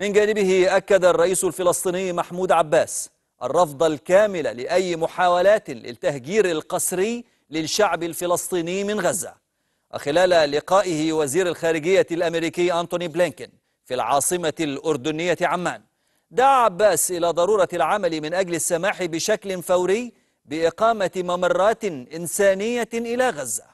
من جانبه أكد الرئيس الفلسطيني محمود عباس الرفض الكامل لأي محاولات للتهجير القسري للشعب الفلسطيني من غزة خلال لقائه وزير الخارجية الأمريكي أنتوني بلينكن في العاصمة الأردنية عمان دعا عباس إلى ضرورة العمل من أجل السماح بشكل فوري بإقامة ممرات إنسانية إلى غزة